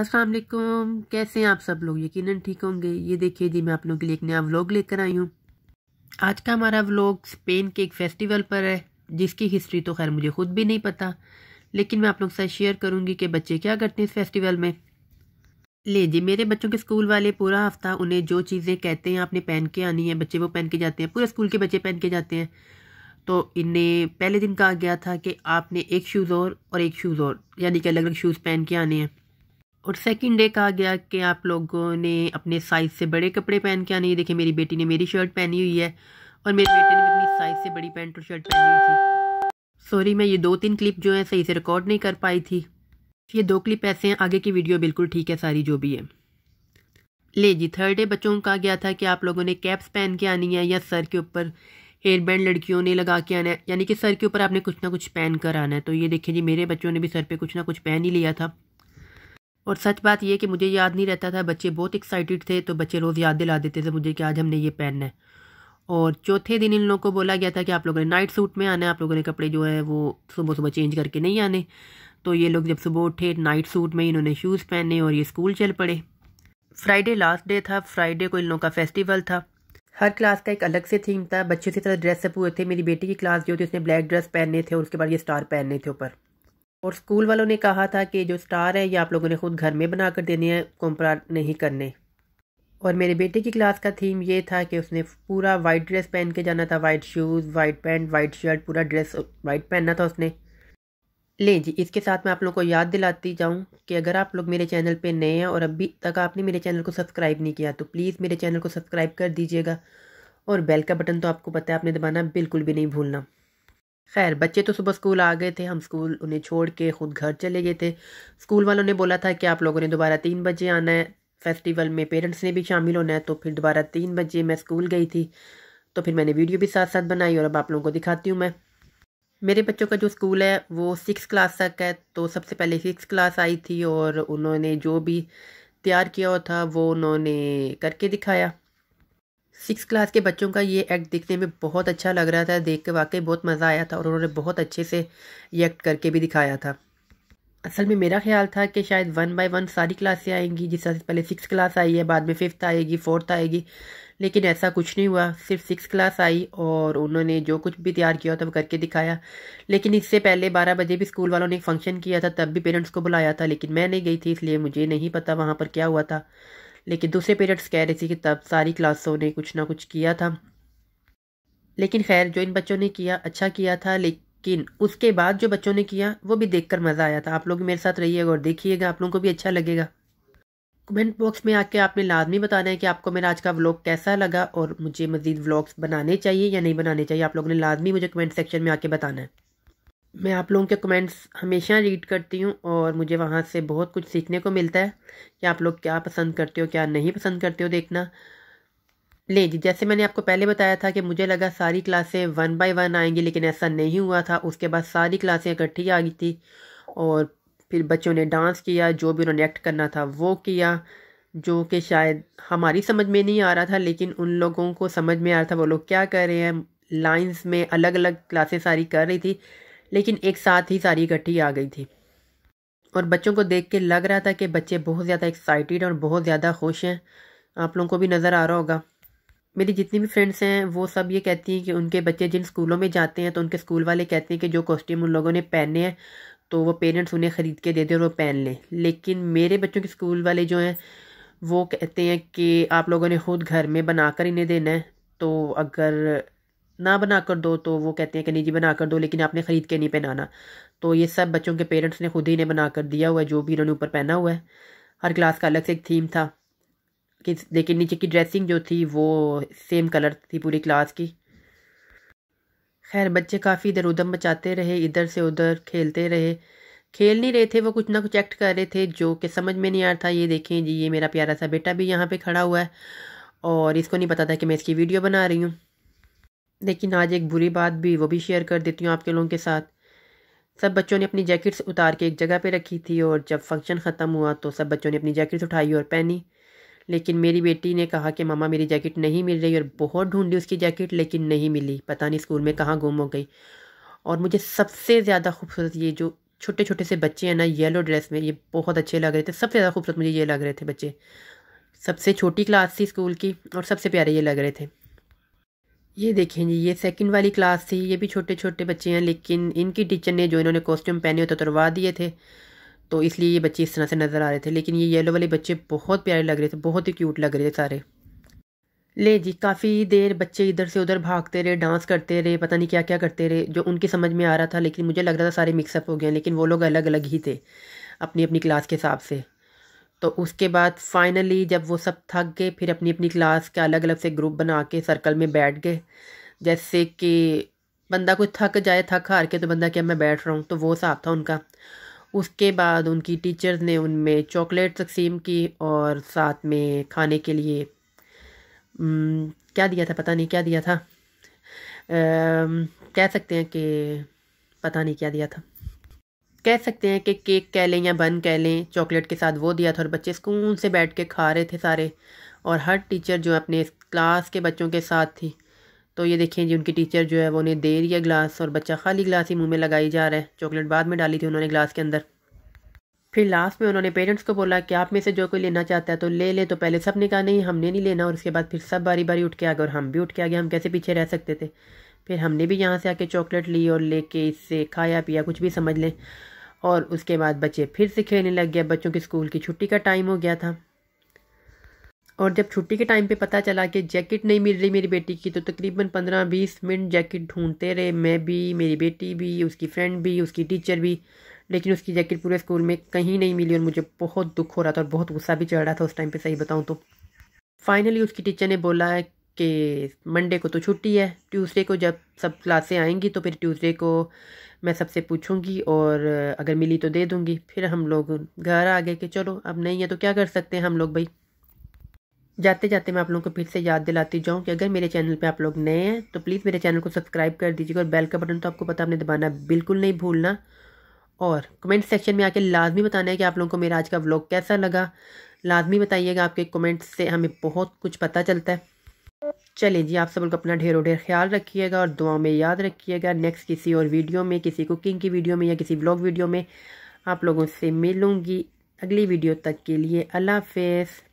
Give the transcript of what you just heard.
असलकुम कैसे हैं आप सब लोग यकीनन ठीक होंगे ये देखिए जी मैं आप लोगों के लिए एक नया व्लॉग लेकर आई हूँ आज का हमारा व्लॉग स्पेन के एक फेस्टिवल पर है जिसकी हिस्ट्री तो खैर मुझे खुद भी नहीं पता लेकिन मैं आप लोग के साथ शेयर करूँगी कि बच्चे क्या करते हैं इस फेस्टिवल में ले जी मेरे बच्चों के स्कूल वाले पूरा हफ्ता उन्हें जो चीज़ें कहते हैं आपने पहन के आनी है बच्चे वो पहन के जाते हैं पूरे स्कूल के बच्चे पहन के जाते हैं तो इन्हें पहले दिन कहा गया था कि आपने एक शूज़ और और एक शूज़ और यानी कि अलग अलग शूज़ पहन के आने हैं और सेकंड डे कहा गया कि आप लोगों ने अपने साइज़ से बड़े कपड़े पहन के आने ये देखिए मेरी बेटी ने मेरी शर्ट पहनी हुई है और मेरे बेटे ने अपनी साइज़ से बड़ी पैंट और शर्ट पहनी हुई थी सॉरी मैं ये दो तीन क्लिप जो है सही से रिकॉर्ड नहीं कर पाई थी ये दो क्लिप ऐसे हैं आगे की वीडियो बिल्कुल ठीक है सारी जो भी है ले जी थर्ड डे बच्चों को कहा गया था कि आप लोगों ने कैप्स पहन के आनी है या सर के ऊपर हेयर बैंड लड़कियों ने लगा के आना है यानी कि सर के ऊपर आपने कुछ ना कुछ पहन कर आना है तो ये देखिए जी मेरे बच्चों ने भी सर पे कुछ ना कुछ पहन ही लिया था और सच बात यह कि मुझे याद नहीं रहता था बच्चे बहुत एक्साइटेड थे तो बच्चे रोज़ याद दिला देते थे मुझे कि आज हमने ये पहनना है और चौथे दिन इन लोगों को बोला गया था कि आप लोगों ने नाइट सूट में आना है आप लोगों ने कपड़े जो है वो सुबह सुबह चेंज करके नहीं आने तो ये लोग जब सुबह उठे नाइट सूट में इन्होंने शूज़ पहने और ये स्कूल चल पड़े फ्राइडे लास्ट डे था फ्राइडे को इन लोगों का फेस्टिवल था हर क्लास का एक अलग से थीम था बच्चे से तरह ड्रेसअप हुए थे मेरी बेटी की क्लास जो थी उसने ब्लैक ड्रेस पहने थे और उसके बाद ये स्टार पहने थे ऊपर और स्कूल वालों ने कहा था कि जो स्टार है ये आप लोगों ने खुद घर में बना कर देने हैं कॉम्प्रा नहीं करने और मेरे बेटे की क्लास का थीम ये था कि उसने पूरा वाइट ड्रेस पहन के जाना था white shoes white pant white shirt पूरा ड्रेस वाइट पहनना था उसने ले जी इसके साथ मैं आप लोगों को याद दिलाती जाऊँ कि अगर आप लोग मेरे चैनल पे नए हैं और अभी तक आपने मेरे चैनल को सब्सक्राइब नहीं किया तो प्लीज़ मेरे चैनल को सब्सक्राइब कर दीजिएगा और बेल का बटन तो आपको पता है आपने दबाना बिल्कुल भी नहीं भूलना खैर बच्चे तो सुबह स्कूल आ गए थे हम स्कूल उन्हें छोड़ के ख़ुद घर चले गए थे स्कूल वालों ने बोला था कि आप लोगों ने दोबारा तीन बजे आना है फेस्टिवल में पेरेंट्स ने भी शामिल होना है तो फिर दोबारा तीन बजे मैं स्कूल गई थी तो फिर मैंने वीडियो भी साथ साथ बनाई और अब आप लोगों को दिखाती हूँ मैं मेरे बच्चों का जो स्कूल है वो सिक्स क्लास तक है तो सबसे पहले सिक्स क्लास आई थी और उन्होंने जो भी तैयार किया हुआ था वो उन्होंने करके दिखाया सिक्स क्लास के बच्चों का ये एक्ट देखने में बहुत अच्छा लग रहा था देख के वाकई बहुत मज़ा आया था और उन्होंने बहुत अच्छे से ये एक्ट करके भी दिखाया था असल में मेरा ख्याल था कि शायद वन बाय वन सारी क्लासें आएंगी जिस तरह से पहले सिक्स क्लास आई है बाद में फिफ्थ आएगी फोर्थ आएगी लेकिन ऐसा कुछ नहीं हुआ सिर्फ सिक्स क्लास आई और उन्होंने जो कुछ भी तैयार किया था वो करके दिखाया लेकिन इससे पहले बारह बजे भी स्कूल वालों ने एक फंक्शन किया था तब भी पेरेंट्स को बुलाया था लेकिन मैं नहीं गई थी इसलिए मुझे नहीं पता वहाँ पर क्या हुआ था लेकिन दूसरे पेरेंट्स कह रहे थे कि तब सारी क्लासों ने कुछ ना कुछ किया था लेकिन खैर जो इन बच्चों ने किया अच्छा किया था लेकिन उसके बाद जो बच्चों ने किया वो भी देखकर मज़ा आया था आप लोग मेरे साथ रहिएगा और देखिएगा आप लोगों को भी अच्छा लगेगा कमेंट बॉक्स में आके आपने लाजमी बताना है कि आपको मेरा आज का व्लॉग कैसा लगा और मुझे मज़ीद व्लॉग्स बनाने चाहिए या नहीं बनाने चाहिए आप लोगों ने लाजमी मुझे कमेंट सेक्शन में आके बताना है मैं आप लोगों के कमेंट्स हमेशा रीड करती हूँ और मुझे वहाँ से बहुत कुछ सीखने को मिलता है कि आप लोग क्या पसंद करते हो क्या नहीं पसंद करते हो देखना ले जी जैसे मैंने आपको पहले बताया था कि मुझे लगा सारी क्लासें वन बाय वन आएंगी लेकिन ऐसा नहीं हुआ था उसके बाद सारी क्लासें इकट्ठी आ गई थी और फिर बच्चों ने डांस किया जो भी उन्होंने एक्ट करना था वो किया जो कि शायद हमारी समझ में नहीं आ रहा था लेकिन उन लोगों को समझ में आ रहा था वो लोग क्या कर रहे हैं लाइंस में अलग अलग क्लासें सारी कर रही थी लेकिन एक साथ ही सारी इकट्ठी आ गई थी और बच्चों को देख के लग रहा था कि बच्चे बहुत ज़्यादा एक्साइटेड और बहुत ज़्यादा खुश हैं आप लोगों को भी नज़र आ रहा होगा मेरी जितनी भी फ्रेंड्स हैं वो सब ये कहती हैं कि उनके बच्चे जिन स्कूलों में जाते हैं तो उनके स्कूल वाले कहते हैं कि जो कॉस्ट्यूम उन लोगों ने पहने हैं तो वो पेरेंट्स उन्हें ख़रीद के दे दें और वो पहन लें लेकिन मेरे बच्चों के स्कूल वाले जो हैं वो कहते हैं कि आप लोगों ने खुद घर में बना कर इन्हें देना है तो अगर ना बना कर दो तो वो कहते हैं कि नहीं जी बना कर दो लेकिन आपने ख़रीद के नहीं पहनाना तो ये सब बच्चों के पेरेंट्स ने खुद ही ने बना कर दिया हुआ है जो भी इन्होंने ऊपर पहना हुआ है हर क्लास का अलग से एक थीम था कि लेकिन नीचे की ड्रेसिंग जो थी वो सेम कलर थी पूरी क्लास की खैर बच्चे काफ़ी इधर उधम मचाते रहे इधर से उधर खेलते रहे खेल नहीं रहे थे वो कुछ ना कुछ एक्ट कर रहे थे जो कि समझ में नहीं आ रहा था ये देखें जी ये मेरा प्यारा सा बेटा भी यहाँ पे खड़ा हुआ है और इसको नहीं पता था कि मैं इसकी वीडियो बना रही हूँ लेकिन आज एक बुरी बात भी वो भी शेयर कर देती हूँ आपके लोगों के साथ सब बच्चों ने अपनी जैकेट्स उतार के एक जगह पे रखी थी और जब फंक्शन ख़त्म हुआ तो सब बच्चों ने अपनी जैकेट्स उठाई और पहनी लेकिन मेरी बेटी ने कहा कि मामा मेरी जैकेट नहीं मिल रही और बहुत ढूंढी उसकी जैकेट लेकिन नहीं मिली पता नहीं स्कूल में कहाँ गुम हो गई और मुझे सबसे ज़्यादा खूबसूरत ये जो छोटे छोटे से बच्चे हैं ना येलो ड्रेस में ये बहुत अच्छे लग रहे थे सबसे ज़्यादा खूबसूरत मुझे ये लग रहे थे बच्चे सबसे छोटी क्लास थी स्कूल की और सबसे प्यारे ये लग रहे थे ये देखें जी ये सेकंड वाली क्लास थी ये भी छोटे छोटे बच्चे हैं लेकिन इनकी टीचर ने जो इन्होंने कॉस्ट्यूम पहने होते तो उतरवा दिए थे तो इसलिए ये बच्चे इस तरह से नज़र आ रहे थे लेकिन ये येलो वाले बच्चे बहुत प्यारे लग रहे थे बहुत ही क्यूट लग रहे थे सारे ले जी काफ़ी देर बच्चे इधर से उधर भागते रहे डांस करते रहे पता नहीं क्या क्या करते रहे जो उनकी समझ में आ रहा था लेकिन मुझे लग रहा था सारे मिक्सअप हो गए लेकिन वो लोग अलग अलग ही थे अपनी अपनी क्लास के हिसाब से तो उसके बाद फाइनली जब वो सब थक गए फिर अपनी अपनी क्लास के अलग अलग से ग्रुप बना के सर्कल में बैठ गए जैसे कि बंदा कुछ थक जाए थक हार के तो बंदा क्या मैं बैठ रहा हूँ तो वो हिसाब था उनका उसके बाद उनकी टीचर्स ने उनमें चॉकलेट तकसीम की और साथ में खाने के लिए क्या दिया था पता नहीं क्या दिया था आ, कह सकते हैं कि पता नहीं क्या दिया था कह सकते हैं कि केक कह लें या बन कह लें चॉकलेट के साथ वो दिया था और बच्चे स्कूल से बैठ के खा रहे थे सारे और हर टीचर जो अपने क्लास के बच्चों के साथ थी तो ये देखें जी उनकी टीचर जो है वो उन्हें दे रही है ग्लास और बच्चा खाली ग्लास ही मुंह में लगाई जा रहा है चॉकलेट बाद में डाली थी उन्होंने ग्लास के अंदर फिर लास्ट में उन्होंने पेरेंट्स को बोला कि आप में से जो कोई लेना चाहता है तो ले ले तो पहले सब ने कहा नहीं हमने नहीं लेना और उसके बाद फिर सब बारी बारी उठ के आ गए और हम भी उठ के आ गए हम कैसे पीछे रह सकते थे फिर हमने भी यहाँ से आके चॉकलेट ली और लेके इससे खाया पिया कुछ भी समझ लें और उसके बाद बच्चे फिर से खेलने लग गए बच्चों की स्कूल की छुट्टी का टाइम हो गया था और जब छुट्टी के टाइम पे पता चला कि जैकेट नहीं मिल रही मेरी बेटी की तो तकरीबन पंद्रह बीस मिनट जैकेट ढूंढते रहे मैं भी मेरी बेटी भी उसकी फ्रेंड भी उसकी टीचर भी लेकिन उसकी जैकेट पूरे स्कूल में कहीं नहीं मिली और मुझे बहुत दुख हो रहा था और बहुत गुस्सा भी चढ़ रहा था उस टाइम पर सही बताऊँ तो फाइनली उसकी टीचर ने बोला कि मंडे को तो छुट्टी है ट्यूसडे को जब सब क्लासें आएंगी तो फिर ट्यूसडे को मैं सबसे पूछूंगी और अगर मिली तो दे दूंगी फिर हम लोग घर आ गए कि चलो अब नहीं है तो क्या कर सकते हैं हम लोग भाई जाते जाते मैं आप लोगों को फिर से याद दिलाती जाऊँ कि अगर मेरे चैनल पे आप लोग नए हैं तो प्लीज़ मेरे चैनल को सब्सक्राइब कर दीजिएगा और बेल का बटन तो आपको पता आपने दबाना बिल्कुल नहीं भूलना और कमेंट सेक्शन में आके लाजमी बताना है कि आप लोगों को मेरा आज का व्लॉग कैसा लगा लाजमी बताइएगा आपके कमेंट्स से हमें बहुत कुछ पता चलता है चलिए जी आप सब लोग अपना ढेरों ढेर ख्याल रखिएगा और दुआ में याद रखिएगा नेक्स्ट किसी और वीडियो में किसी कुकिंग की वीडियो में या किसी ब्लॉग वीडियो में आप लोगों से मिलूँगी अगली वीडियो तक के लिए अल्लाह हाफ